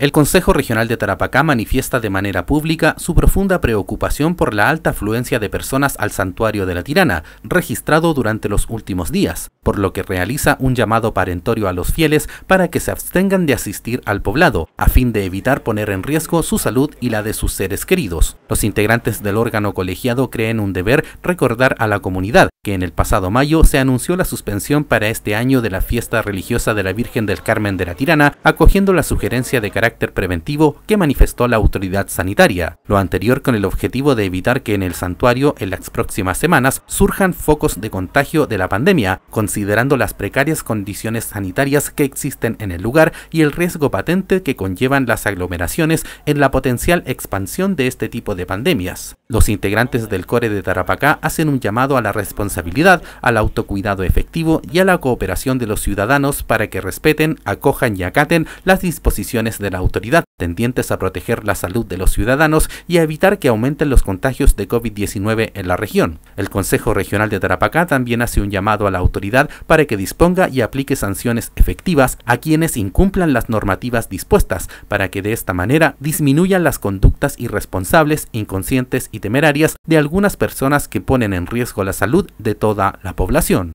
El Consejo Regional de Tarapacá manifiesta de manera pública su profunda preocupación por la alta afluencia de personas al santuario de la Tirana, registrado durante los últimos días, por lo que realiza un llamado parentorio a los fieles para que se abstengan de asistir al poblado, a fin de evitar poner en riesgo su salud y la de sus seres queridos. Los integrantes del órgano colegiado creen un deber recordar a la comunidad que en el pasado mayo se anunció la suspensión para este año de la fiesta religiosa de la Virgen del Carmen de la Tirana, acogiendo la sugerencia de carácter carácter preventivo que manifestó la autoridad sanitaria, lo anterior con el objetivo de evitar que en el santuario en las próximas semanas surjan focos de contagio de la pandemia, considerando las precarias condiciones sanitarias que existen en el lugar y el riesgo patente que conllevan las aglomeraciones en la potencial expansión de este tipo de pandemias. Los integrantes del core de Tarapacá hacen un llamado a la responsabilidad, al autocuidado efectivo y a la cooperación de los ciudadanos para que respeten, acojan y acaten las disposiciones de la autoridad, tendientes a proteger la salud de los ciudadanos y a evitar que aumenten los contagios de COVID-19 en la región. El Consejo Regional de Tarapacá también hace un llamado a la autoridad para que disponga y aplique sanciones efectivas a quienes incumplan las normativas dispuestas, para que de esta manera disminuyan las conductas irresponsables, inconscientes y temerarias de algunas personas que ponen en riesgo la salud de toda la población.